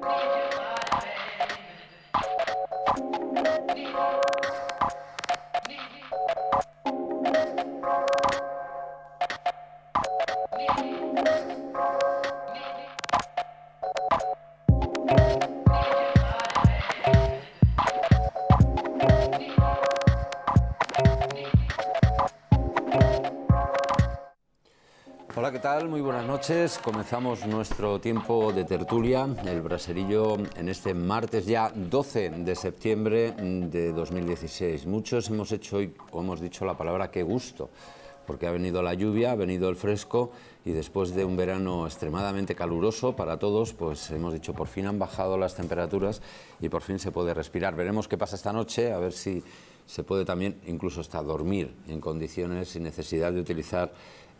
Bye. Muy buenas noches. Comenzamos nuestro tiempo de tertulia, el braserillo, en este martes ya 12 de septiembre de 2016. Muchos hemos hecho hoy, o hemos dicho la palabra qué gusto, porque ha venido la lluvia, ha venido el fresco y después de un verano extremadamente caluroso para todos, pues hemos dicho por fin han bajado las temperaturas y por fin se puede respirar. Veremos qué pasa esta noche, a ver si se puede también incluso hasta dormir en condiciones sin necesidad de utilizar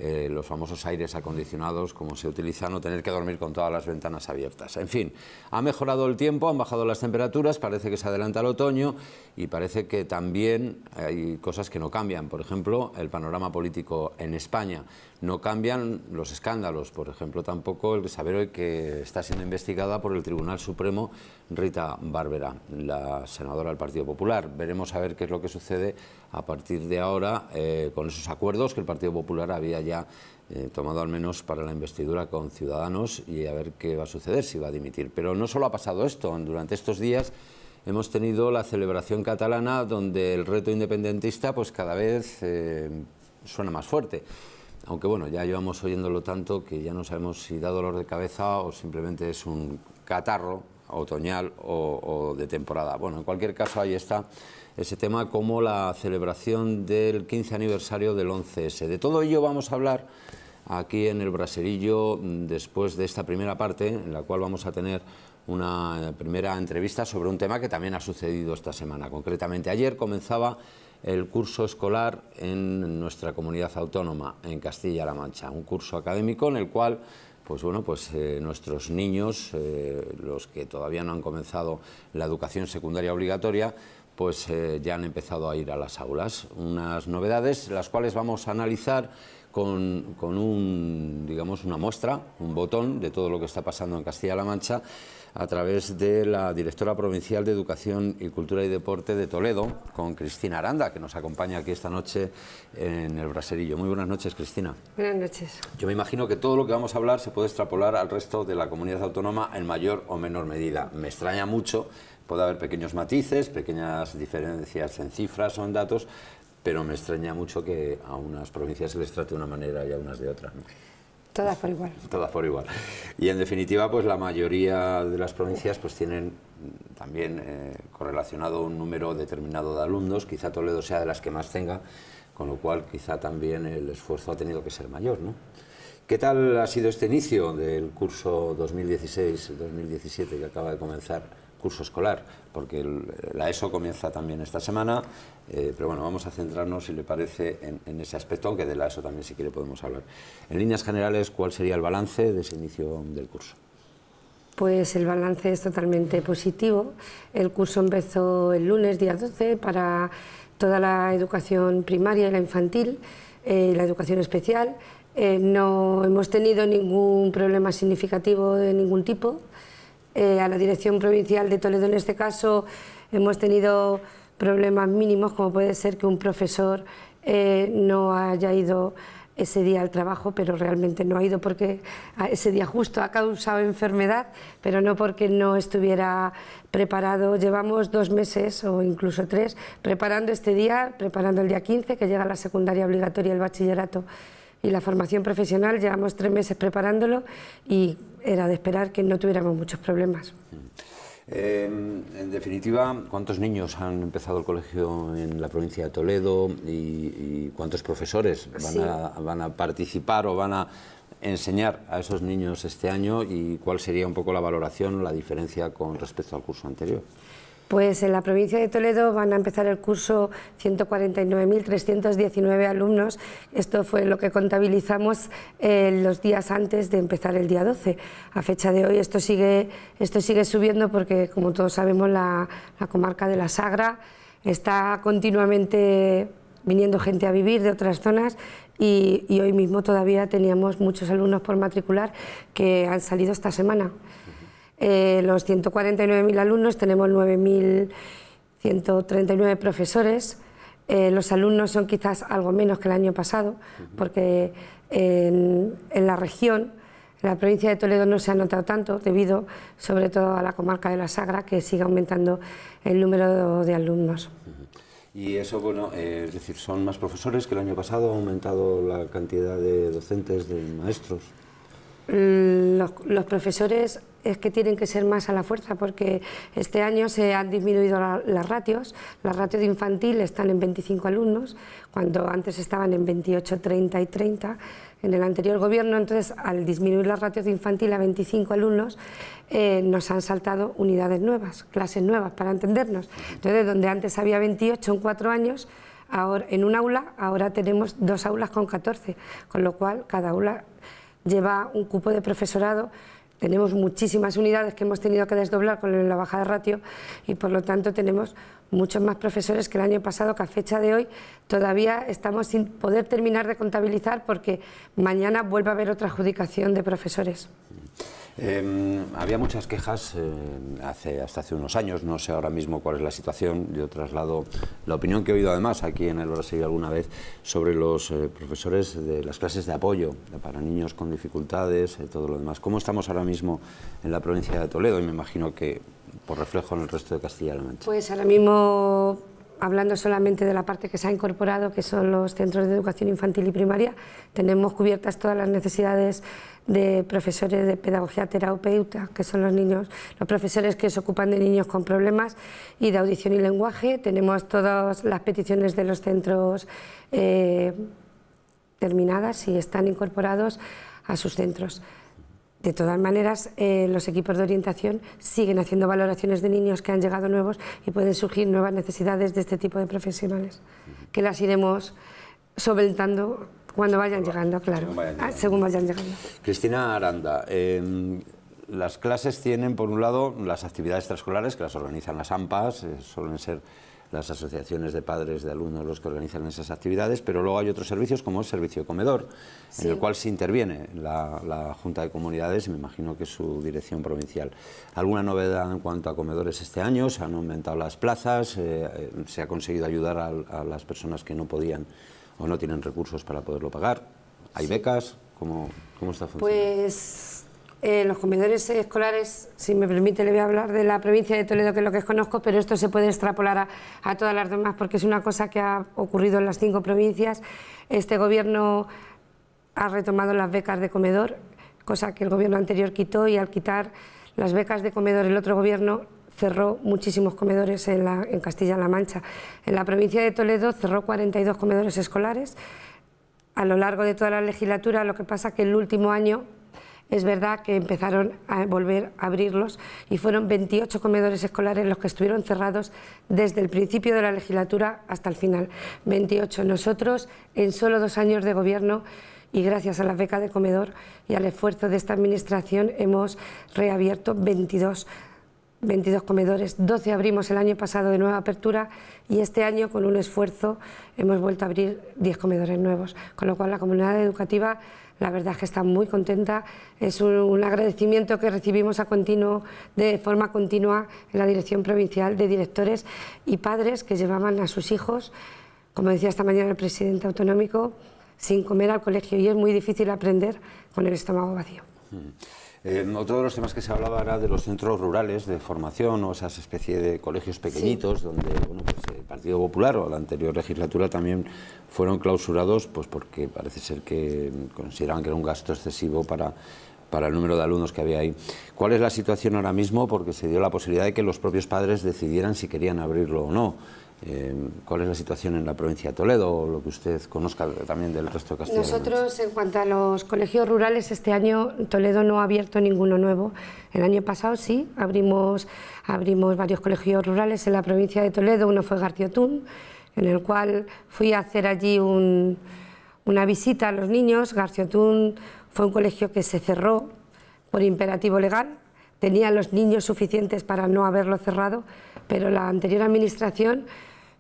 eh, los famosos aires acondicionados, como se utiliza, no tener que dormir con todas las ventanas abiertas. En fin, ha mejorado el tiempo, han bajado las temperaturas, parece que se adelanta el otoño y parece que también hay cosas que no cambian. Por ejemplo, el panorama político en España. No cambian los escándalos, por ejemplo, tampoco el saber hoy que está siendo investigada por el Tribunal Supremo Rita Bárbara, la senadora del Partido Popular. Veremos a ver qué es lo que sucede a partir de ahora eh, con esos acuerdos que el Partido Popular había ya eh, tomado al menos para la investidura con Ciudadanos y a ver qué va a suceder, si va a dimitir. Pero no solo ha pasado esto, durante estos días hemos tenido la celebración catalana donde el reto independentista pues cada vez eh, suena más fuerte. Aunque bueno, ya llevamos oyéndolo tanto que ya no sabemos si da dolor de cabeza o simplemente es un catarro otoñal o, o de temporada. Bueno, en cualquier caso ahí está ese tema como la celebración del 15 aniversario del 11S. De todo ello vamos a hablar aquí en el Braserillo mm, después de esta primera parte en la cual vamos a tener una eh, primera entrevista sobre un tema que también ha sucedido esta semana. Concretamente ayer comenzaba el curso escolar en nuestra comunidad autónoma, en Castilla-La Mancha, un curso académico en el cual pues bueno, pues eh, nuestros niños, eh, los que todavía no han comenzado la educación secundaria obligatoria, pues eh, ya han empezado a ir a las aulas. Unas novedades, las cuales vamos a analizar con, con un, digamos, una muestra, un botón de todo lo que está pasando en Castilla-La Mancha a través de la directora provincial de Educación y Cultura y Deporte de Toledo, con Cristina Aranda, que nos acompaña aquí esta noche en el Braserillo. Muy buenas noches, Cristina. Buenas noches. Yo me imagino que todo lo que vamos a hablar se puede extrapolar al resto de la comunidad autónoma en mayor o menor medida. Me extraña mucho puede haber pequeños matices, pequeñas diferencias en cifras o en datos, pero me extraña mucho que a unas provincias se les trate de una manera y a unas de otra. Todas por igual. Todas por igual. Y en definitiva, pues la mayoría de las provincias pues tienen también eh, correlacionado un número determinado de alumnos, quizá Toledo sea de las que más tenga, con lo cual quizá también el esfuerzo ha tenido que ser mayor, ¿no? ¿Qué tal ha sido este inicio del curso 2016-2017 que acaba de comenzar curso escolar, porque la ESO comienza también esta semana, eh, pero bueno, vamos a centrarnos, si le parece, en, ese aspecto, aunque de la ESO también, si quiere, podemos hablar. En líneas generales, ¿cuál sería el balance de ese inicio del curso? Pues el balance es totalmente positivo. El curso empezó el lunes, día 12, para toda la educación primaria y la infantil, eh, la educación especial. Eh, no hemos tenido ningún problema significativo de ningún tipo eh, a la Dirección Provincial de Toledo en este caso hemos tenido problemas mínimos, como puede ser que un profesor eh, no haya ido ese día al trabajo, pero realmente no ha ido porque ese día justo ha causado enfermedad, pero no porque no estuviera preparado. Llevamos dos meses o incluso tres preparando este día, preparando el día 15, que llega la secundaria obligatoria, el bachillerato y la formación profesional. Llevamos tres meses preparándolo y era de esperar que no tuviéramos muchos problemas. Mm. Eh, en definitiva, ¿cuántos niños han empezado el colegio en la provincia de Toledo y, cuántos profesores van a participar o van a enseñar a esos niños este año y cuál sería un poco la valoración, la diferencia con respecto al curso anterior? Pues en la provincia de Toledo van a empezar el curso 149.319 alumnos. Esto fue lo que contabilizamos eh, los días antes de empezar el día 12. A fecha de hoy esto sigue, esto sigue subiendo porque, como todos sabemos, la, comarca de la Sagra está continuamente viniendo gente a vivir de otras zonas y hoy mismo todavía teníamos muchos alumnos por matricular que han salido esta semana. Eh, los 149.000 alumnos, tenemos 9.139 profesores. Eh, los alumnos son quizás algo menos que el año pasado, porque en, la región, en la provincia de Toledo no se ha notado tanto, debido sobre todo a la comarca de la Sagra, que sigue aumentando el número de alumnos. Y eso, bueno, eh, es decir, son más profesores que el año pasado, ha aumentado la cantidad de docentes, de maestros. Mm, los profesores es que tienen que ser más a la fuerza porque este año se han disminuido las ratios, las ratios de infantil están en 25 alumnos, cuando antes estaban en 28, 30 y 30 en el anterior gobierno, entonces al disminuir las ratios de infantil a 25 alumnos eh, nos han saltado unidades nuevas, clases nuevas, para entendernos. Entonces donde antes había 28 en cuatro años, ahora, en un aula ahora tenemos dos aulas con 14, con lo cual cada aula lleva un cupo de profesorado tenemos muchísimas unidades que hemos tenido que desdoblar con la bajada de ratio y por lo tanto tenemos muchos más profesores que el año pasado, que a fecha de hoy todavía estamos sin poder terminar de contabilizar porque mañana vuelve a haber otra adjudicación de profesores. Em, había muchas quejas eh, hace, hasta hace unos años, no sé ahora mismo cuál es la situación, yo traslado la opinión que he oído además aquí en el Brasil alguna vez sobre los eh, profesores de las clases de apoyo para niños con dificultades, eh, todo lo demás. ¿Cómo estamos ahora mismo en la provincia de Toledo? Y me imagino que por reflejo en el resto de Castilla-La Mancha. Pues ahora mismo hablando solamente de la parte que se ha incorporado, que son los centros de educación infantil y primaria, tenemos cubiertas todas las necesidades de profesores de pedagogía terapeuta, que son los niños, los profesores que se ocupan de niños con problemas y de audición y lenguaje. Tenemos todas las peticiones de los centros eh, terminadas y están incorporados a sus centros. De todas maneras, eh, los equipos de orientación siguen haciendo valoraciones de niños que han llegado nuevos y pueden surgir nuevas necesidades de este tipo de profesionales, que las iremos solventando cuando vayan llegando, claro. Ah, según vayan llegando. Cristina Aranda, em, las clases tienen, por un lado, las actividades extraescolares que las organizan las AMPAs, eh, suelen ser las asociaciones de padres de alumnos los que organizan esas actividades, pero luego hay otros servicios como el servicio de comedor, en el cual se interviene la, Junta de Comunidades y me imagino que su dirección provincial. ¿Alguna novedad en cuanto a comedores este año? ¿Se han aumentado las plazas? Eh, eh, ¿Se ha conseguido ayudar a las personas que no podían? o no tienen recursos para poderlo pagar. ¿Hay becas? ¿Cómo, está funcionando? Pues eh, los comedores escolares, si me permite, le voy a hablar de la provincia de Toledo, que es lo que conozco, pero esto se puede extrapolar a, a, todas las demás porque es una cosa que ha ocurrido en las cinco provincias. Este gobierno ha retomado las becas de comedor, cosa que el gobierno anterior quitó y al quitar las becas de comedor el otro gobierno cerró muchísimos comedores en, Castilla-La Mancha. En la provincia de Toledo cerró 42 comedores escolares a lo largo de toda la legislatura, lo que pasa que el último año es verdad que empezaron a volver a abrirlos y fueron 28 comedores escolares los que estuvieron cerrados desde el principio de la legislatura hasta el final. 28. Nosotros, en solo dos años de gobierno y gracias a la beca de comedor y al esfuerzo de esta administración, hemos reabierto 22 22 comedores, 12 abrimos el año pasado de nueva apertura y este año con un esfuerzo hemos vuelto a abrir 10 comedores nuevos, con lo cual la comunidad educativa la verdad es que está muy contenta, es un, agradecimiento que recibimos a continuo, de forma continua en la dirección provincial de directores y padres que llevaban a sus hijos, como decía esta mañana el presidente autonómico, sin comer al colegio y es muy difícil aprender con el estómago vacío. Mm. Eh, otro de los temas que se hablaba era de los centros rurales de formación o esas especie de colegios pequeñitos donde bueno, pues, el Partido Popular o la anterior legislatura también fueron clausurados pues porque parece ser que consideraban que era un gasto excesivo para para el número de alumnos que había ahí. ¿Cuál es la situación ahora mismo? Porque se dio la posibilidad de que los propios padres decidieran si querían abrirlo o no. Em, ¿Cuál es la situación en la provincia de Toledo o lo que usted conozca también del resto de Castilla? Nosotros, en cuanto a los colegios rurales, este año Toledo no ha abierto ninguno nuevo. El año pasado sí, abrimos, abrimos varios colegios rurales en la provincia de Toledo. Uno fue Garciotún, en el cual fui a hacer allí una visita a los niños. Garciotún fue un colegio que se cerró por imperativo legal. Tenía los niños suficientes para no haberlo cerrado, pero la anterior administración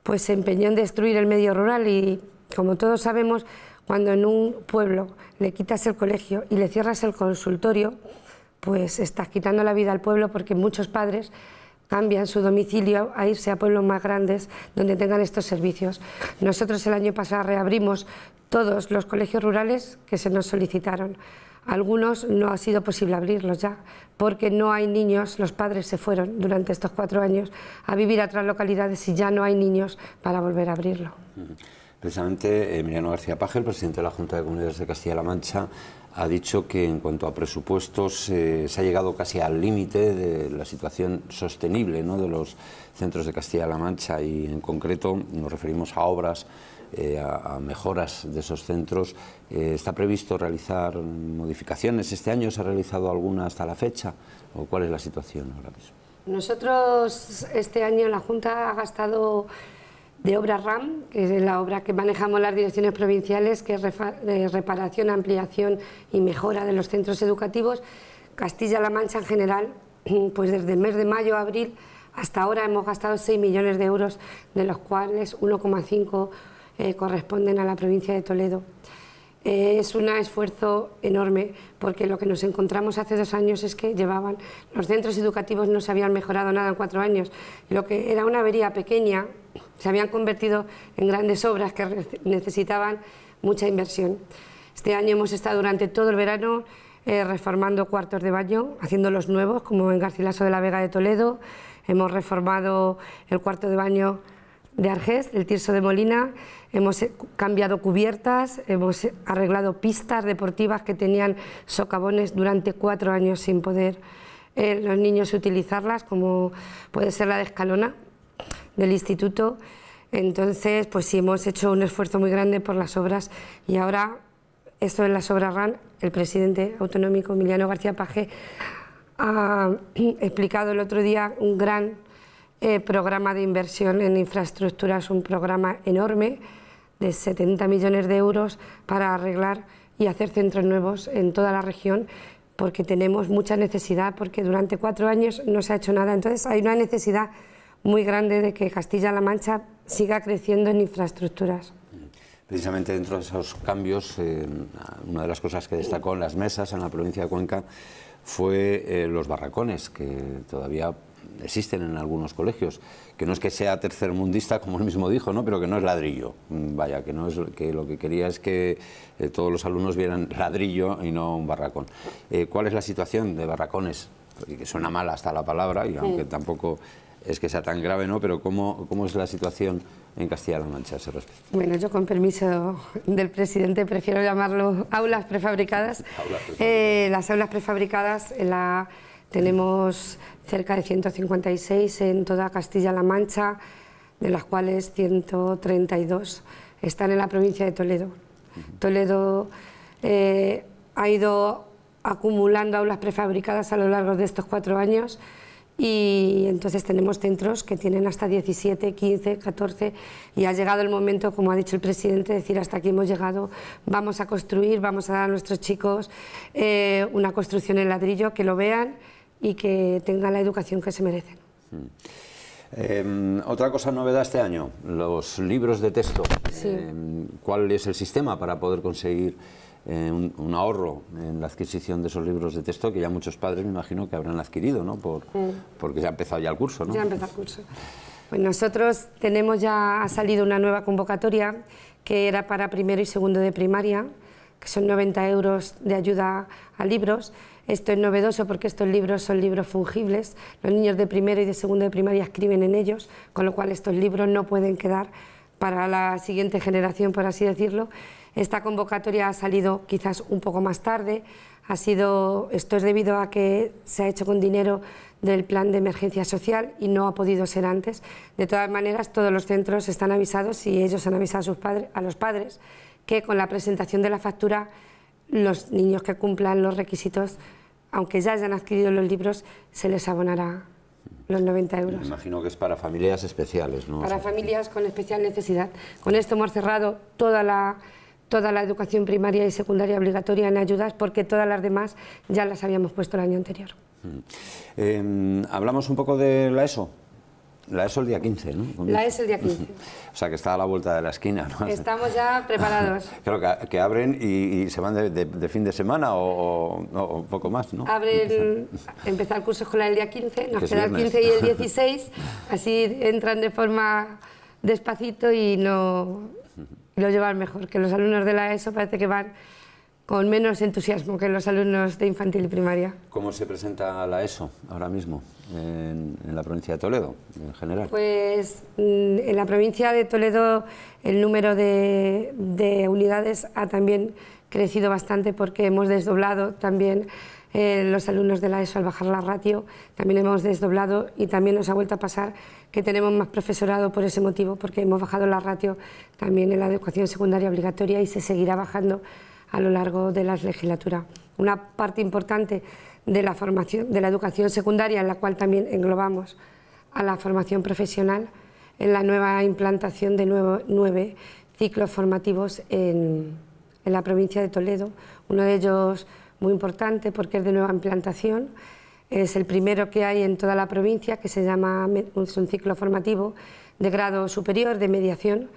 pues se empeñó en destruir el medio rural y, como todos sabemos, cuando en un pueblo le quitas el colegio y le cierras el consultorio, pues estás quitando la vida al pueblo porque muchos padres cambian su domicilio a irse a pueblos más grandes donde tengan estos servicios. Nosotros el año pasado reabrimos todos los colegios rurales que se nos solicitaron. Algunos no ha sido posible abrirlos ya, porque no hay niños, los padres se fueron durante estos cuatro años a vivir a otras localidades y ya no hay niños para volver a abrirlo. Precisamente eh, Emiliano García Paje, el presidente de la Junta de Comunidades de Castilla-La Mancha, ha dicho que en cuanto a presupuestos eh, se ha llegado casi al límite de la situación sostenible de los centros de Castilla-La Mancha y en concreto nos referimos a obras eh, a, mejoras de esos centros. Eh, está previsto realizar modificaciones. Este año se ha realizado alguna hasta la fecha. ¿O cuál es la situación ahora mismo? Nosotros este año la Junta ha gastado de obra RAM, que es la obra que manejamos las direcciones provinciales, que es eh, reparación, ampliación y mejora de los centros educativos. Castilla-La Mancha en general, pues desde el mes de mayo a abril hasta ahora hemos gastado 6 millones de euros, de los cuales 1,5 corresponden a la provincia de Toledo. Eh, es un esfuerzo enorme porque lo que nos encontramos hace dos años es que llevaban los centros educativos no se habían mejorado nada en cuatro años. Lo que era una avería pequeña se habían convertido en grandes obras que necesitaban mucha inversión. Este año hemos estado durante todo el verano eh, reformando cuartos de baño, haciéndolos nuevos, como en Garcilaso de la Vega de Toledo. Hemos reformado el cuarto de baño de Arges, del Tirso de Molina. Hemos eh, cambiado cubiertas, hemos eh, arreglado pistas deportivas que tenían socavones durante cuatro años sin poder eh, los niños utilizarlas, como puede ser la de Escalona del instituto. Entonces, pues sí, hemos hecho un esfuerzo muy grande por las obras y ahora, esto en las obras RAN, el presidente autonómico Emiliano García Paje ha explicado el otro día un gran eh, programa de inversión en infraestructuras un programa enorme de 70 millones de euros para arreglar y hacer centros nuevos en toda la región porque tenemos mucha necesidad, porque durante cuatro años no se ha hecho nada. Entonces hay una necesidad muy grande de que Castilla-La Mancha siga creciendo en infraestructuras. Precisamente dentro de esos cambios, eh, una de las cosas que destacó en las mesas en la provincia de Cuenca fue eh, los barracones, que todavía existen en algunos colegios, que no es que sea tercermundista, como él mismo dijo, ¿no? pero que no es ladrillo. Mm, vaya, que, no es, que lo que quería es que eh, todos los alumnos vieran ladrillo y no un barracón. Eh, ¿Cuál es la situación de barracones? Que suena mal hasta la palabra, y aunque tampoco es que sea tan grave, ¿no? pero ¿cómo, cómo es la situación en Castilla-La Mancha a Bueno, yo con permiso del presidente prefiero llamarlo aulas prefabricadas. Eh, las aulas prefabricadas, la tenemos cerca de 156 en toda Castilla-La Mancha, de las cuales 132 están en la provincia de Toledo. Toledo eh, ha ido acumulando aulas prefabricadas a lo largo de estos cuatro años y entonces tenemos centros que tienen hasta 17, 15, 14 y ha llegado el momento, como ha dicho el presidente, decir hasta aquí hemos llegado, vamos a construir, vamos a dar a nuestros chicos eh, una construcción en ladrillo, que lo vean y que tengan la educación que se merecen. Mm. Em, otra cosa novedad este año, los libros de texto. Em, ¿Cuál es el sistema para poder conseguir eh, un, ahorro en la adquisición de esos libros de texto que ya muchos padres me imagino que habrán adquirido, ¿no? Porque ya ha empezado ya el curso, ¿no? Ya ha empezado el curso. Pues nosotros tenemos ya, ha salido una nueva convocatoria que era para primero y segundo de primaria que son 90 euros de ayuda a libros. Esto es novedoso porque estos libros son libros fungibles. Los niños de primero y de segundo de primaria escriben en ellos, con lo cual estos libros no pueden quedar para la siguiente generación, por así decirlo. Esta convocatoria ha salido quizás un poco más tarde. Ha sido, esto es debido a que se ha hecho con dinero del plan de emergencia social y no ha podido ser antes. De todas maneras, todos los centros están avisados y ellos han avisado a, sus padres, a los padres que con la presentación de la factura los niños que cumplan los requisitos, aunque ya hayan adquirido los libros, se les abonará los 90 euros. Me imagino que es para familias especiales, ¿no? Para familias con especial necesidad. Con esto hemos cerrado toda la, toda la educación primaria y secundaria obligatoria en ayudas porque todas las demás ya las habíamos puesto el año anterior. Mm. Em, hablamos un poco de la ESO. La ESO el día 15, ¿no? La ESO e el día 15. o sea, que está a la vuelta de la esquina, ¿no? Estamos ya preparados. Creo que, abren y, se van de, fin de semana o, un poco más, ¿no? Abren, empezar el curso escolar el día 15, nos queda el 15 y el 16, así entran de forma despacito y no lo llevan mejor, que los alumnos de la ESO parece que van con menos entusiasmo que los alumnos de infantil y primaria. ¿Cómo se presenta la ESO ahora mismo? en, la provincia de Toledo en general? Pues mm, en la provincia de Toledo el número de, unidades ha también crecido bastante porque hemos desdoblado también eh, los alumnos de la ESO al bajar la ratio, también hemos desdoblado y también nos ha vuelto a pasar que tenemos más profesorado por ese motivo, porque hemos bajado la ratio también en la educación secundaria obligatoria y se seguirá bajando a lo largo de la legislatura una parte importante de la formación, de la educación secundaria, en la cual también englobamos a la formación profesional, en la nueva implantación de nueve ciclos formativos en, la provincia de Toledo, uno de ellos muy importante porque es de nueva implantación, es el primero que hay en toda la provincia, que se llama un ciclo formativo de grado superior de mediación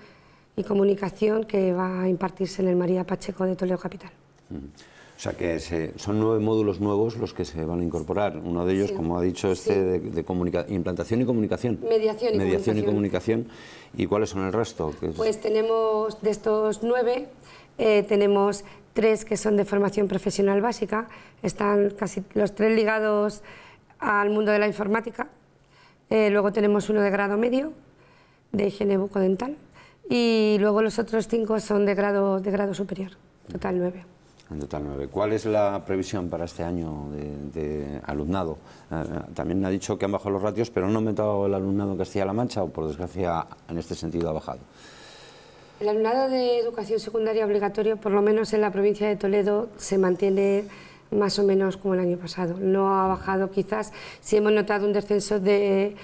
y comunicación que va a impartirse en el María Pacheco de Toledo Capital. Mm. O sea que son nueve módulos nuevos los que se van a incorporar. Uno de ellos, como ha dicho este, de, implantación y comunicación. Mediación y comunicación. y cuáles son el resto? Pues tenemos de estos nueve, eh, tenemos tres que son de formación profesional básica. Están casi los tres ligados al mundo de la informática. Eh, luego tenemos uno de grado medio, de higiene bucodental. Y luego los otros cinco son de grado, de grado superior, total nueve. En total nueve. ¿Cuál es la previsión para este año de, alumnado? Eh, también ha dicho que han bajado los ratios, pero no ha aumentado el alumnado en Castilla-La Mancha o, por desgracia, en este sentido ha bajado. El alumnado de educación secundaria obligatorio, por lo menos en la provincia de Toledo, se mantiene más o menos como el año pasado. No ha bajado quizás, si hemos notado un descenso de,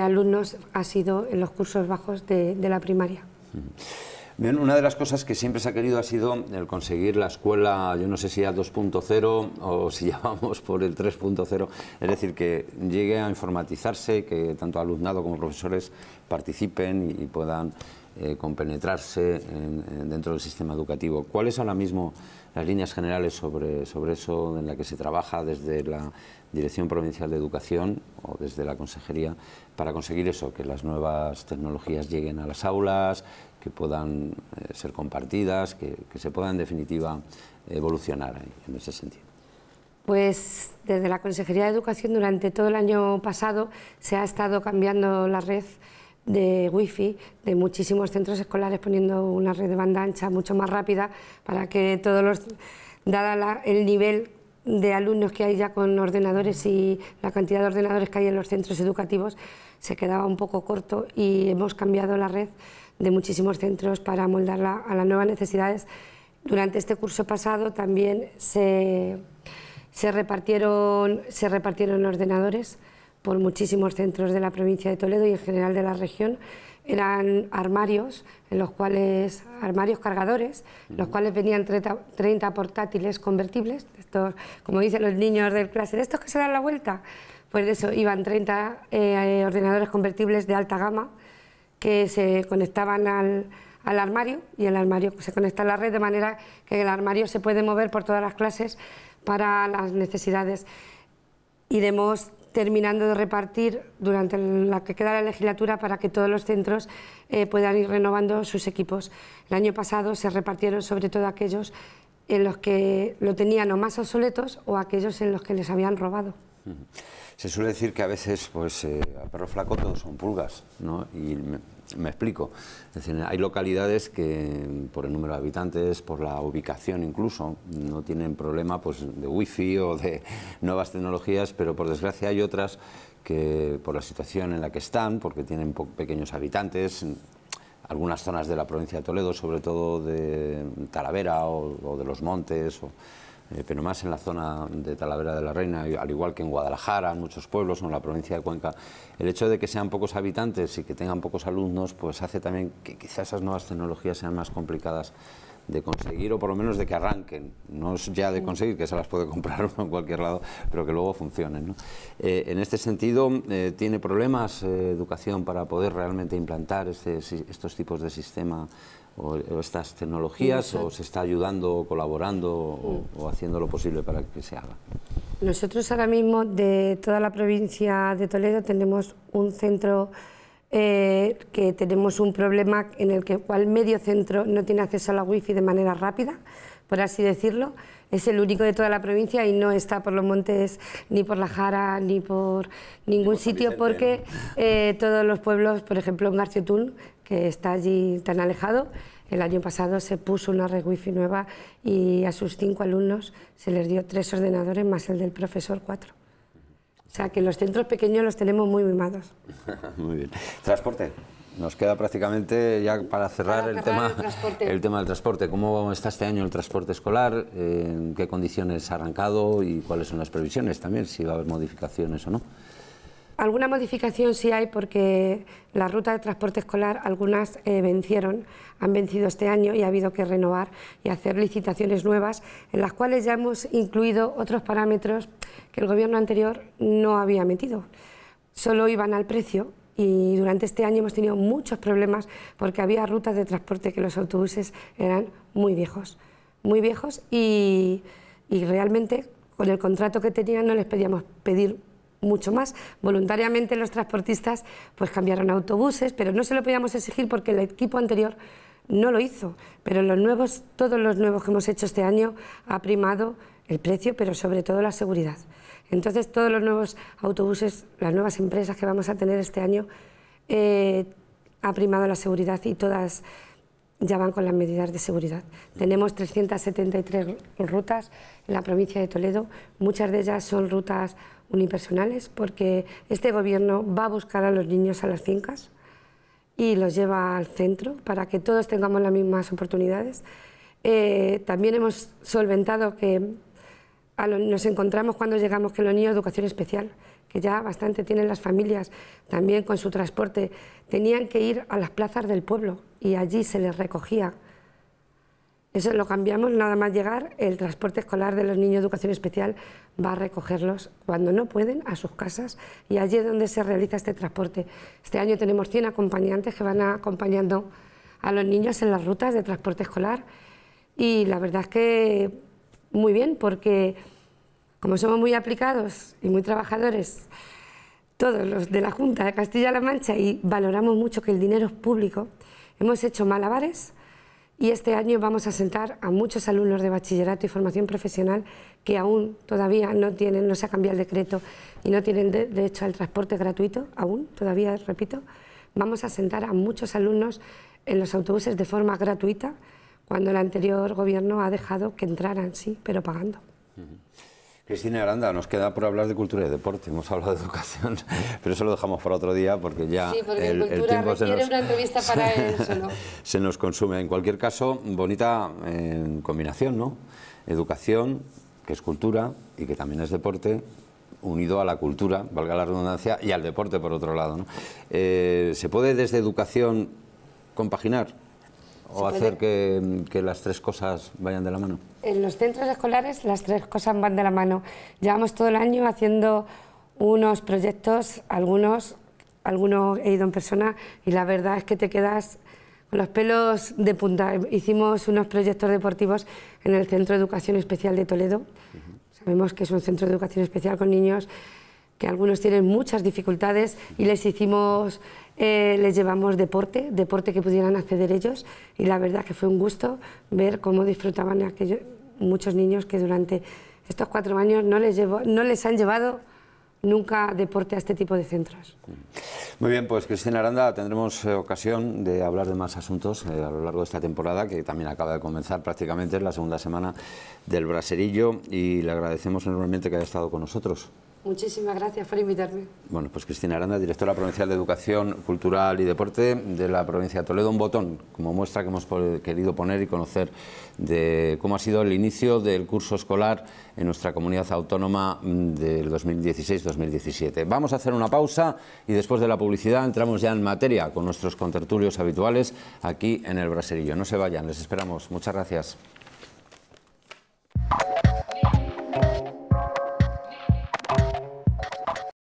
alumnos, ha sido en los cursos bajos de, la primaria. Mm una de las cosas que siempre se ha querido ha sido el conseguir la escuela, yo no sé si a 2.0 o si ya vamos por el 3.0, es decir, que llegue a informatizarse, que tanto alumnado como profesores participen y, puedan eh, compenetrarse dentro del sistema educativo. ¿Cuáles ahora mismo las líneas generales sobre, sobre eso en la que se trabaja desde la Dirección Provincial de Educación o desde la Consejería para conseguir eso, que las nuevas tecnologías lleguen a las aulas, que puedan eh, ser compartidas, que, se puedan en definitiva evolucionar en ese sentido. Pues desde la Consejería de Educación durante todo el año pasado se ha estado cambiando la red de wifi de muchísimos centros escolares poniendo una red de banda ancha mucho más rápida para que todos los, dada el nivel de alumnos que hay ya con ordenadores y la cantidad de ordenadores que hay en los centros educativos se quedaba un poco corto y hemos cambiado la red de muchísimos centros para moldarla a las nuevas necesidades. Durante este curso pasado también se, repartieron, se repartieron ordenadores por muchísimos centros de la provincia de Toledo y en general de la región. Eran armarios, en los cuales, armarios cargadores, los cuales venían 30, portátiles convertibles, como dicen los niños del clase, de estos que se dan la vuelta, pues de eso iban 30 eh, ordenadores convertibles de alta gama, que se conectaban al, armario y el armario pues, se conecta a la red de manera que el armario se puede mover por todas las clases para las necesidades. Iremos terminando de repartir durante la que queda la legislatura para que todos los centros eh, puedan ir renovando sus equipos. El año pasado se repartieron sobre todo aquellos en los que lo tenían o más obsoletos o aquellos en los que les habían robado. Se suele decir que a veces, pues, eh, a perro flaco todos son pulgas, ¿no? Y me, explico. hay localidades que, por el número de habitantes, por la ubicación incluso, no tienen problema, pues, de wifi o de nuevas tecnologías, pero por desgracia hay otras que, por la situación en la que están, porque tienen pequeños habitantes, algunas zonas de la provincia de Toledo, sobre todo de Talavera o, o de Los Montes, o, eh, pero más en la zona de Talavera de la Reina, al igual que en Guadalajara, en muchos pueblos en la provincia de Cuenca. El hecho de que sean pocos habitantes y que tengan pocos alumnos, pues hace también que quizás esas nuevas tecnologías sean más complicadas de conseguir o por lo menos de que arranquen, no es ya de conseguir, que se las puede comprar uno en cualquier lado, pero que luego funcionen. Eh, en este sentido, eh, ¿tiene problemas educación para poder realmente implantar este estos tipos de sistema o, estas tecnologías o se está ayudando, colaborando mm. o, haciendo lo posible para que se haga? Nosotros ahora mismo de toda la provincia de Toledo tenemos un centro eh, que tenemos un problema en el que cual medio centro no tiene acceso a la wifi de manera rápida, por así decirlo. Es el único de toda la provincia y no está por los montes, ni por la Jara, ni por ningún sitio, porque eh, todos los pueblos, por ejemplo en Garciotún, está allí tan alejado. El año pasado se puso una red wifi nueva y a sus cinco alumnos se les dio tres ordenadores más el del profesor cuatro. O sea que los centros pequeños los tenemos muy mimados. muy bien. Transporte. Nos queda prácticamente ya para cerrar, el, tema, el, el, tema del transporte. ¿Cómo está este año el transporte escolar? ¿En qué condiciones ha arrancado y cuáles son las previsiones también? Si va a haber modificaciones o no. Alguna modificación sí hay porque la ruta de transporte escolar, algunas eh, vencieron, han vencido este año y ha habido que renovar y hacer licitaciones nuevas, en las cuales ya hemos incluido otros parámetros que el gobierno anterior no había metido. Solo iban al precio y durante este año hemos tenido muchos problemas porque había rutas de transporte que los autobuses eran muy viejos, muy viejos y, y realmente con el contrato que tenían no les pedíamos pedir mucho más. Voluntariamente los transportistas pues cambiaron autobuses, pero no se lo podíamos exigir porque el equipo anterior no lo hizo. Pero los nuevos, todos los nuevos que hemos hecho este año ha primado el precio, pero sobre todo la seguridad. Entonces todos los nuevos autobuses, las nuevas empresas que vamos a tener este año eh, ha primado la seguridad y todas ya van con las medidas de seguridad. Tenemos 373 rutas en la provincia de Toledo, muchas de ellas son rutas unipersonales porque este gobierno va a buscar a los niños a las fincas y los lleva al centro para que todos tengamos las mismas oportunidades. Eh, también hemos solventado que nos encontramos cuando llegamos que los niños educación especial que ya bastante tienen las familias también con su transporte, tenían que ir a las plazas del pueblo y allí se les recogía. Eso lo cambiamos, nada más llegar, el transporte escolar de los niños de educación especial va a recogerlos cuando no pueden a sus casas y allí es donde se realiza este transporte. Este año tenemos 100 acompañantes que van acompañando a los niños en las rutas de transporte escolar y la verdad es que muy bien porque como somos muy aplicados y muy trabajadores, todos los de la Junta de Castilla-La Mancha, y valoramos mucho que el dinero es público, hemos hecho malabares y este año vamos a sentar a muchos alumnos de bachillerato y formación profesional que aún todavía no tienen, no se ha cambiado el decreto y no tienen de, derecho al transporte gratuito, aún, todavía, repito, vamos a sentar a muchos alumnos en los autobuses de forma gratuita cuando el anterior gobierno ha dejado que entraran, sí, pero pagando. Cristina Aranda, nos queda por hablar de cultura y deporte. Hemos hablado de educación, pero eso lo dejamos para otro día porque ya el, tiempo se nos, una entrevista para se nos consume. En cualquier caso, bonita eh, combinación, ¿no? Educación, que es cultura y que también es deporte, unido a la cultura, valga la redundancia, y al deporte por otro lado. ¿no? Eh, ¿Se puede desde educación compaginar? o hacer que, las tres cosas vayan de la mano? En los centros escolares las tres cosas van de la mano. Llevamos todo el año haciendo unos proyectos, algunos, algunos he ido en persona y la verdad es que te quedas con los pelos de punta. Hicimos unos proyectos deportivos en el Centro de Educación Especial de Toledo. Sabemos que es un centro de educación especial con niños que algunos tienen muchas dificultades y les hicimos eh, les llevamos deporte, deporte que pudieran acceder ellos y la verdad que fue un gusto ver cómo disfrutaban aquellos, muchos niños que durante estos cuatro años no les, no les han llevado nunca deporte a este tipo de centros. Muy bien, pues Cristina Aranda, tendremos eh, ocasión de hablar de más asuntos eh, a lo largo de esta temporada, que también acaba de comenzar prácticamente, es la segunda semana del Braserillo, y le agradecemos enormemente que haya estado con nosotros. Muchísimas gracias por invitarme. Bueno, pues Cristina Aranda, directora provincial de Educación Cultural y Deporte de la provincia de Toledo, un botón como muestra que hemos querido poner y conocer de cómo ha sido el inicio del curso escolar en nuestra comunidad autónoma mm, del 2016-2017. Vamos a hacer una pausa y después de la publicidad entramos ya en materia con nuestros contertulios habituales aquí en el Braserillo. No se vayan, les esperamos. Muchas gracias.